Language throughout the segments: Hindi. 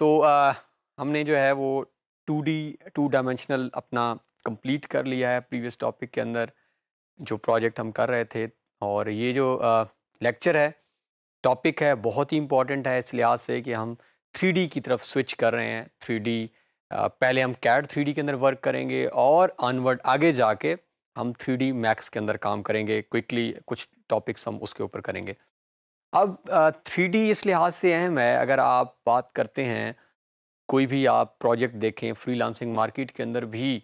सो so, uh, हमने जो है वो टू डी टू डायमेंशनल अपना कंप्लीट कर लिया है प्रीवियस टॉपिक के अंदर जो प्रोजेक्ट हम कर रहे थे और ये जो लेक्चर uh, है टॉपिक है बहुत ही इम्पॉर्टेंट है इस लिहाज से कि हम थ्री की तरफ स्विच कर रहे हैं थ्री पहले हम कैड थ्री के अंदर वर्क करेंगे और अनवर्ड आगे जाके हम थ्री मैक्स के अंदर काम करेंगे क्विकली कुछ टॉपिक्स हम उसके ऊपर करेंगे अब थ्री डी इस लिहाज से अहम है अगर आप बात करते हैं कोई भी आप प्रोजेक्ट देखें फ्रीलांसिंग मार्केट के अंदर भी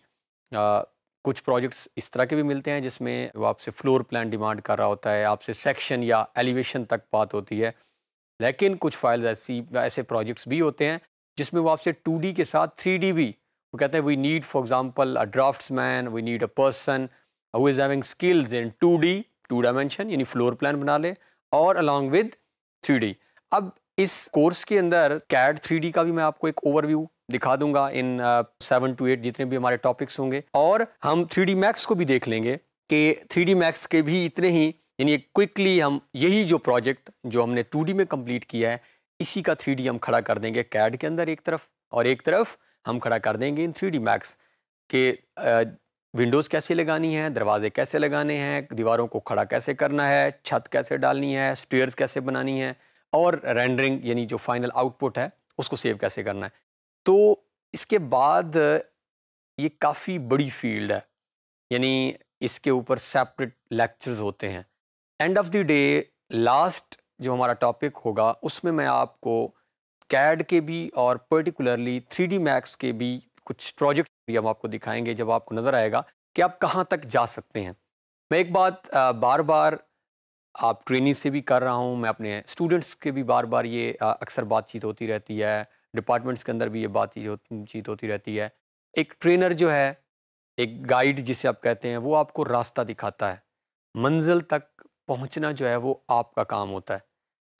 आ, कुछ प्रोजेक्ट्स इस तरह के भी मिलते हैं जिसमें वो आपसे फ्लोर प्लान डिमांड कर रहा होता है आपसे सेक्शन या एलिवेशन तक बात होती है लेकिन कुछ फाइल ऐसी ऐसे प्रोजेक्ट्स भी होते हैं जिसमें वो आपसे टू के साथ थ्री भी वो कहते हैं we need for example a draftsman we need a person who is having skills in two D two dimension यानी फ्लोर प्लान बना ले और अलॉन्ग विद थ्री अब इस कोर्स के अंदर कैड थ्री का भी मैं आपको एक ओवरव्यू दिखा दूंगा इन सेवन टू एट जितने भी हमारे टॉपिक्स होंगे और हम थ्री मैक्स को भी देख लेंगे कि थ्री मैक्स के भी इतने ही यानी क्विकली हम यही जो प्रोजेक्ट जो हमने टू में कम्प्लीट किया है इसी का थ्री हम खड़ा कर देंगे कैड के अंदर एक तरफ और एक तरफ हम खड़ा कर देंगे इन थ्री मैक्स के विंडोज़ कैसे लगानी है दरवाजे कैसे लगाने हैं दीवारों को खड़ा कैसे करना है छत कैसे डालनी है स्टेयर्स कैसे बनानी है और रेंडरिंग यानी जो फाइनल आउटपुट है उसको सेव कैसे करना है तो इसके बाद ये काफ़ी बड़ी फील्ड है यानी इसके ऊपर सेपरेट लेक्चर्स होते हैं end of the day last जो हमारा टॉपिक होगा उसमें मैं आपको कैड के भी और पर्टिकुलरली थ्री डी मैक्स के भी कुछ प्रोजेक्ट भी हम आपको दिखाएंगे जब आपको नज़र आएगा कि आप कहाँ तक जा सकते हैं मैं एक बात बार बार आप ट्रेनिंग से भी कर रहा हूँ मैं अपने स्टूडेंट्स के भी बार बार ये अक्सर बातचीत होती रहती है डिपार्टमेंट्स के अंदर भी ये बातचीत होती रहती है एक ट्रेनर जो है एक गाइड जिसे आप कहते हैं वो आपको रास्ता दिखाता है मंजिल तक पहुंचना जो है वो आपका काम होता है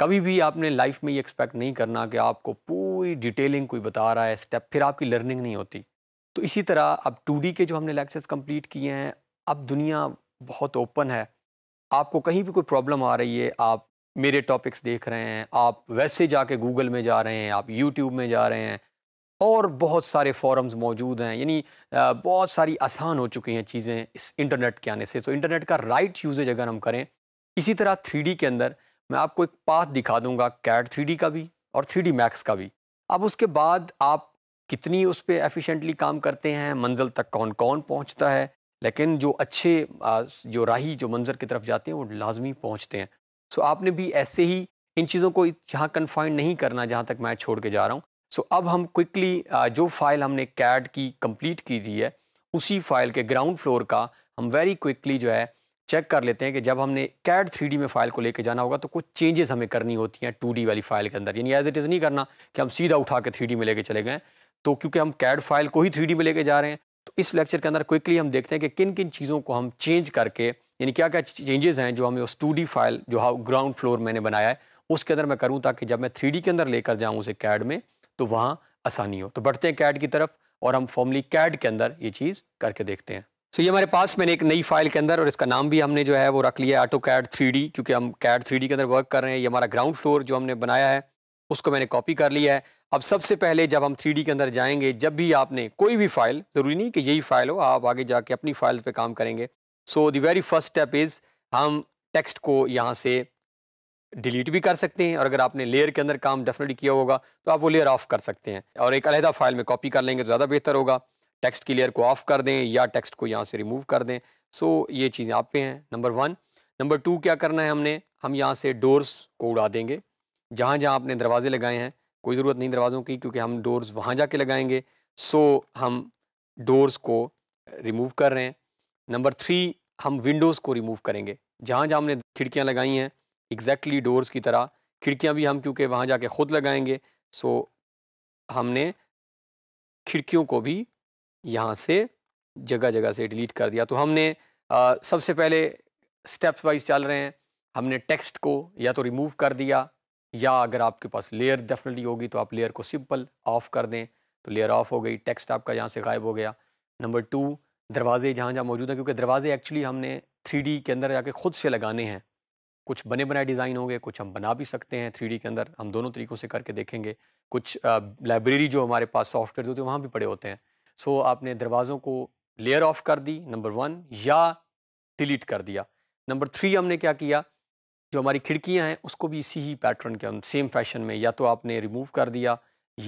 कभी भी आपने लाइफ में ये एक्सपेक्ट नहीं करना कि आपको पूरी डिटेलिंग कोई बता रहा है स्टेप फिर आपकी लर्निंग नहीं होती तो इसी तरह अब टू के जो हमने लेक्चर्स कंप्लीट किए हैं अब दुनिया बहुत ओपन है आपको कहीं भी कोई प्रॉब्लम आ रही है आप मेरे टॉपिक्स देख रहे हैं आप वैसे जाके गूगल में जा रहे हैं आप यूट्यूब में जा रहे हैं और बहुत सारे फॉरम्स मौजूद हैं यानी बहुत सारी आसान हो चुकी हैं चीज़ें इस इंटरनेट के आने से तो इंटरनेट का राइट यूजेज अगर हम करें इसी तरह थ्री के अंदर मैं आपको एक पाथ दिखा दूंगा कैट थ्री का भी और थ्री मैक्स का भी अब उसके बाद आप कितनी उस पर एफिशेंटली काम करते हैं मंजिल तक कौन कौन पहुंचता है लेकिन जो अच्छे जो राही जो मंजर की तरफ जाते हैं वो लाजमी पहुंचते हैं सो आपने भी ऐसे ही इन चीज़ों को जहाँ कन्फाइन नहीं करना जहाँ तक मैं छोड़ के जा रहा हूँ सो अब हम क्विकली जो फाइल हमने कैड की कम्प्लीट की थी है उसी फाइल के ग्राउंड फ्लोर का हम वेरी क्विकली जो है चेक कर लेते हैं कि जब हमने कैड थ्री में फाइल को लेके जाना होगा तो कुछ चेंजेस हमें करनी होती हैं टू वाली फाइल के अंदर यानी एज इट इज़ नहीं करना कि हम सीधा उठा के थ्री में लेके चले गए तो क्योंकि हम कैड फाइल को ही थ्री में लेके जा रहे हैं तो इस लेक्चर के अंदर क्विकली हम देखते हैं कि किन किन चीज़ों को हम चेंज करके यानी क्या क्या चेंजेस हैं जो हमें उस टू फाइल जो हाउ ग्राउंड फ्लोर मैंने बनाया है उसके अंदर मैं करूँ ताकि जब मैं थ्री के अंदर लेकर जाऊँ उसे कैड में तो वहाँ आसानी हो तो बढ़ते हैं कैड की तरफ और हम फॉर्मली कैड के अंदर ये चीज़ करके देखते हैं सो ये हमारे पास मैंने एक नई फाइल के अंदर और इसका नाम भी हमने जो है वो रख लिया है ऑटो कैड थ्री क्योंकि हम कैड थ्री के अंदर वर्क कर रहे हैं ये हमारा ग्राउंड फ्लोर जो हमने बनाया है उसको मैंने कॉपी कर लिया है अब सबसे पहले जब हम थ्री के अंदर जाएंगे जब भी आपने कोई भी फाइल ज़रूरी नहीं कि यही फाइल हो आप आगे जाके अपनी फाइल पर काम करेंगे so the very first step is हम टेक्स्ट को यहाँ से डिलीट भी कर सकते हैं और अगर आपने लेयर के अंदर काम डेफिनेटली किया होगा तो आप वो लेयर ऑफ़ कर सकते हैं और एक अलहदा फाइल में कॉपी कर लेंगे तो ज़्यादा बेहतर होगा टेक्स्ट क्लियर को ऑफ कर दें या टेक्स्ट को यहाँ से रिमूव कर दें सो ये चीज़ें आप पे हैं नंबर वन नंबर टू क्या करना है हमने हम यहाँ से डोर्स को उड़ा देंगे जहाँ जहाँ आपने दरवाजे लगाए हैं कोई ज़रूरत नहीं दरवाज़ों की क्योंकि हम डोर्स वहाँ जाके लगाएंगे सो हम डोर्स को रिमूव कर रहे हैं नंबर थ्री हम विंडोज़ को रिमूव करेंगे जहाँ जहाँ हमने खिड़कियाँ लगाई हैं एग्जैक्टली डोर्स की तरह खिड़कियाँ भी हम क्योंकि वहाँ जाके ख़ुद लगाएंगे सो हमने खिड़कियों को भी यहाँ से जगह जगह से डिलीट कर दिया तो हमने आ, सबसे पहले स्टेप्स वाइज चल रहे हैं हमने टेक्स्ट को या तो रिमूव कर दिया या अगर आपके पास लेयर डेफिनेटली होगी तो आप लेयर को सिंपल ऑफ़ कर दें तो लेयर ऑफ़ हो गई टेक्स्ट आपका यहाँ से गायब हो गया नंबर टू दरवाजे जहाँ जहाँ मौजूद हैं क्योंकि दरवाजे एक्चुअली हमने थ्री के अंदर जाके ख़ुद से लगाने हैं कुछ बने बनाए डिज़ाइन होंगे कुछ हम बना भी सकते हैं थ्री के अंदर हम दोनों तरीक़ों से करके देखेंगे कुछ लाइब्रेरी जो हमारे पास सॉफ्टवेयर होते हैं वहाँ भी पड़े होते हैं सो आपने दरवाज़ों को लेयर ऑफ कर दी नंबर वन या डिलीट कर दिया नंबर थ्री हमने क्या किया जो हमारी खिड़कियां हैं उसको भी इसी ही पैटर्न के सेम फैशन में या तो आपने रिमूव कर दिया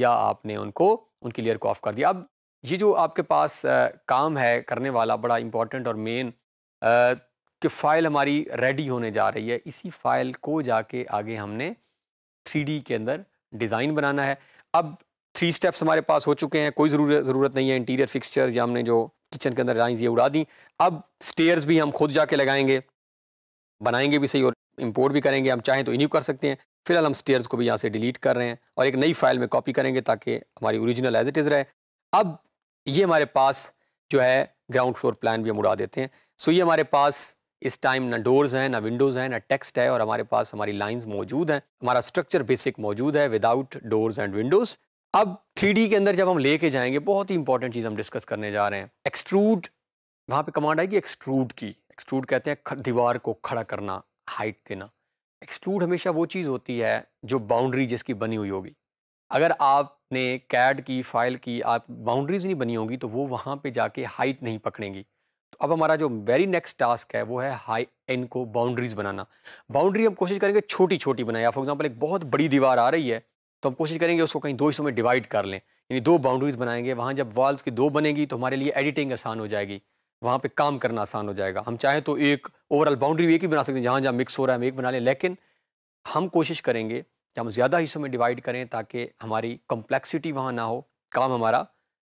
या आपने उनको उनकी लेयर को ऑफ कर दिया अब ये जो आपके पास आ, काम है करने वाला बड़ा इंपॉर्टेंट और मेन कि फ़ाइल हमारी रेडी होने जा रही है इसी फाइल को जाके आगे हमने थ्री के अंदर डिज़ाइन बनाना है अब थ्री स्टेप्स हमारे पास हो चुके हैं कोई ज़रूरत ज़रूरत नहीं है इंटीरियर फिक्सचर्स या हमने जो किचन के अंदर लाइन्स ये उड़ा दी अब स्टेयर्स भी हम खुद जाके लगाएंगे बनाएंगे भी सही और इम्पोर्ट भी करेंगे हम चाहें तो इन्यू कर सकते हैं फिलहाल हम स्टेयर्स को भी यहाँ से डिलीट कर रहे हैं और एक नई फाइल में कॉपी करेंगे ताकि हमारी ओरिजिनल एज इट इज़ रहे अब ये हमारे पास जो है ग्राउंड फ्लोर प्लान भी हम उड़ा देते हैं सो ये हमारे पास इस टाइम ना डोर्स हैं ना विंडोज़ हैं ना टेक्स्ट है और हमारे पास हमारी लाइंस मौजूद हैं हमारा स्ट्रक्चर बेसिक मौजूद है विदाउट डोर्स एंड विंडोज़ अब थ्री के अंदर जब हम लेके जाएंगे बहुत ही इंपॉर्टेंट चीज़ हम डिस्कस करने जा रहे हैं एक्सट्रूड वहाँ पे कमांड आएगी एक्सट्रूड की एक्सट्रूड कहते हैं दीवार को खड़ा करना हाइट देना एक्सट्रूड हमेशा वो चीज़ होती है जो बाउंड्री जिसकी बनी हुई होगी अगर आपने कैड की फाइल की आप बाउंड्रीज नहीं बनी होगी तो वो वहाँ पर जाके हाइट नहीं पकड़ेंगी तो अब हमारा जो वेरी नेक्स्ट टास्क है वो है हाई एन को बाउंड्रीज बनाना बाउंड्री हम कोशिश करेंगे छोटी छोटी बनाए फॉर एग्जाम्पल एक बहुत बड़ी दीवार आ रही है तो हम कोशिश करेंगे उसको कहीं दो हिस्सों में डिवाइड कर लें यानी दो बाउंड्रीज़ बनाएंगे वहाँ जब वॉल्स की दो बनेगी तो हमारे लिए एडिटिंग आसान हो जाएगी वहाँ पे काम करना आसान हो जाएगा हम चाहें तो एक ओवरऑल बाउंड्री एक ही बना सकते हैं जहाँ जहाँ मिक्स हो रहा है हम एक बना लें लेकिन हम कोशिश करेंगे कि हम ज़्यादा हिस्सों में डिवाइड करें ताकि हमारी कम्प्लेक्सिटी वहाँ ना हो काम हमारा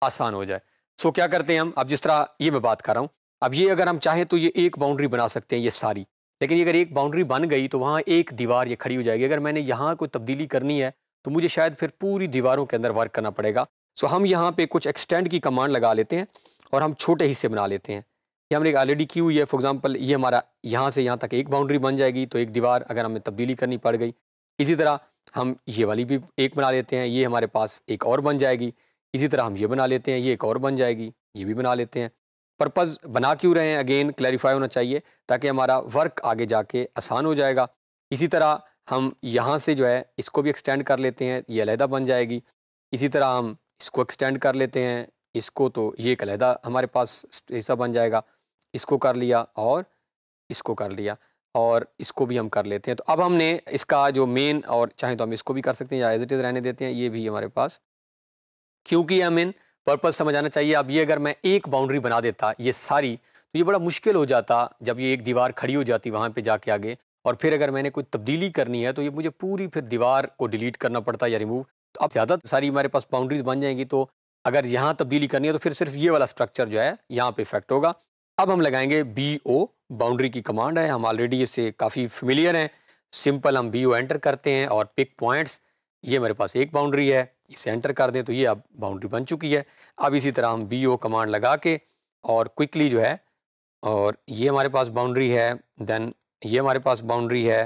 आसान हो जाए सो क्या करते हैं हम अब जिस तरह ये मैं बात कर रहा हूँ अब ये अगर हम चाहें तो ये एक बाउंड्री बना सकते हैं ये सारी लेकिन ये अगर एक बाउंड्री बन गई तो वहाँ एक दीवार ये खड़ी हो जाएगी अगर मैंने यहाँ कोई तब्दीली करनी है तो मुझे शायद फिर पूरी दीवारों के अंदर वर्क करना पड़ेगा सो हम यहाँ पे कुछ एक्सटेंड की कमांड लगा लेते हैं और हम छोटे हिस्से बना लेते हैं ये हमने ऑलरेडी की हुई है फॉर एग्ज़ाम्पल ये हमारा यहाँ से यहाँ तक एक बाउंड्री बन जाएगी तो एक दीवार अगर हमें तब्दीली करनी पड़ गई इसी तरह हम ये वाली भी एक बना लेते हैं ये हमारे पास एक और बन जाएगी इसी तरह हम ये बना लेते हैं ये एक और बन जाएगी ये भी बना लेते हैं पर्पज़ बना क्यों रहे हैं अगेन क्लैरिफाई होना चाहिए ताकि हमारा वर्क आगे जाके आसान हो जाएगा इसी तरह हम यहाँ से जो है इसको भी एक्सटेंड कर लेते हैं ये अलहदा बन जाएगी इसी तरह हम इसको एक्सटेंड कर लेते हैं इसको तो ये एक अलहदा हमारे पास हिस्सा बन जाएगा इसको कर लिया और इसको कर लिया और इसको भी हम कर लेते हैं तो अब हमने इसका जो मेन और चाहे तो हम इसको भी कर सकते हैं या एज इट इज़ रहने देते हैं ये भी हमारे पास क्योंकि यह मेन पर्पज़ समझ आना चाहिए अब ये अगर मैं एक बाउंड्री बना देता ये सारी तो ये बड़ा मुश्किल हो जाता जब ये एक दीवार खड़ी हो जाती वहाँ पे जाके आगे और फिर अगर मैंने कोई तब्दीली करनी है तो ये मुझे पूरी फिर दीवार को डिलीट करना पड़ता है या रिमूव तो अब ज़्यादा सारी हमारे पास बाउंड्रीज बन जाएंगी तो अगर यहाँ तब्दीली करनी है तो फिर सिर्फ ये वाला स्ट्रक्चर जो है यहाँ पर इफेक्ट होगा अब हम लगाएंगे बी ओ बाउंड्री की कमांड है हम ऑलरेडी इससे काफ़ी फेमिलियर हैं सिंपल हम बी ओ एंटर करते हैं और पिक पॉइंट्स ये मेरे पास एक बाउंड्री है इसे एंटर कर दें तो ये अब बाउंड्री बन चुकी है अब इसी तरह हम बी ओ कमांड लगा के और क्विकली जो है और ये हमारे पास बाउंड्री है देन ये हमारे पास बाउंड्री है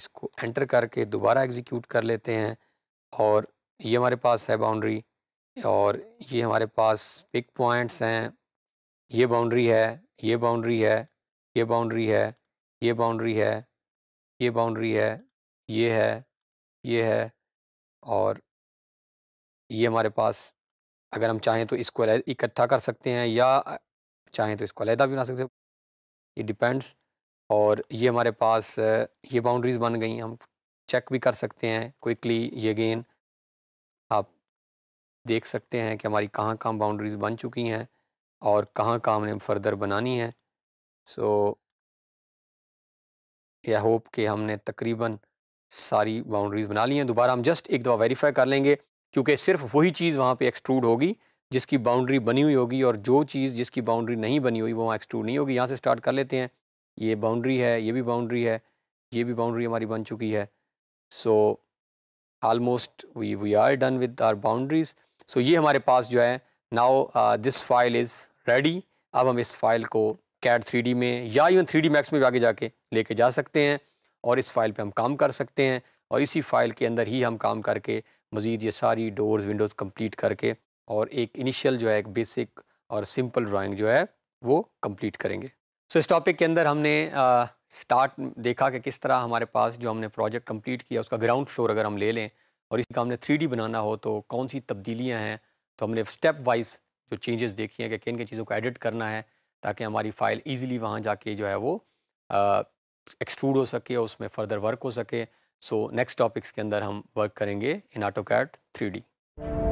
इसको एंटर करके दोबारा एग्जीक्यूट कर लेते हैं और ये हमारे पास है बाउंड्री और ये हमारे पास पिक पॉइंट्स हैं ये बाउंड्री है ये बाउंड्री है ये बाउंड्री है ये बाउंड्री है ये बाउंड्री है ये है ये है और ये हमारे पास अगर हम चाहें तो इसको इकट्ठा कर सकते हैं या चाहें तो इसको अलहदा भी बना सकते हैं ये डिपेंड्स और ये हमारे पास ये बाउंड्रीज़ बन गई हम चेक भी कर सकते हैं क्विकली ये अगेन आप देख सकते हैं कि हमारी कहाँ कहाँ बाउंड्रीज़ बन चुकी हैं और कहाँ कहाँ हमने फर्दर बनानी है सो या होप कि हमने तकरीबन सारी बाउंड्रीज़ बना ली हैं दोबारा हम जस्ट एक दफ़ा वेरीफाई कर लेंगे क्योंकि सिर्फ वही चीज़ वहाँ पे एक्सट्रूड होगी जिसकी बाउंड्री बनी हुई होगी और जो चीज़ जिसकी बाउंड्री नहीं बनी हुई वो वहाँ एक्सट्रूड नहीं होगी यहाँ से स्टार्ट कर लेते हैं ये बाउंड्री है ये भी बाउंड्री है ये भी बाउंड्री हमारी बन चुकी है so almost we we are done with our boundaries so ये हमारे पास जो है now this file is ready अब हम इस फाइल को कैट थ्री में या इवन थ्री मैक्स में भी आगे जाके लेके जा सकते हैं और इस फाइल पे हम काम कर सकते हैं और इसी फाइल के अंदर ही हम काम करके मज़ीद ये सारी डोर्स विंडोज़ कंप्लीट करके और एक इनिशियल जो है एक बेसिक और सिंपल ड्राइंग जो है वो कंप्लीट करेंगे सो so, इस टॉपिक के अंदर हमने स्टार्ट देखा कि किस तरह हमारे पास जो हमने प्रोजेक्ट कंप्लीट किया उसका ग्राउंड फ्लोर अगर हम ले लें और इसका हमने थ्री बनाना हो तो कौन सी तब्दीलियाँ हैं तो हमने स्टेप वाइज जो चेंजेस देखी हैं कि किन किन चीज़ों को एडिट करना है ताकि हमारी फ़ाइल ईजिली वहाँ जाके जो है वो एक्सट्रूड हो सके और उसमें फ़र्दर वर्क हो सके सो नेक्स्ट टॉपिक्स के अंदर हम वर्क करेंगे in AutoCAD three D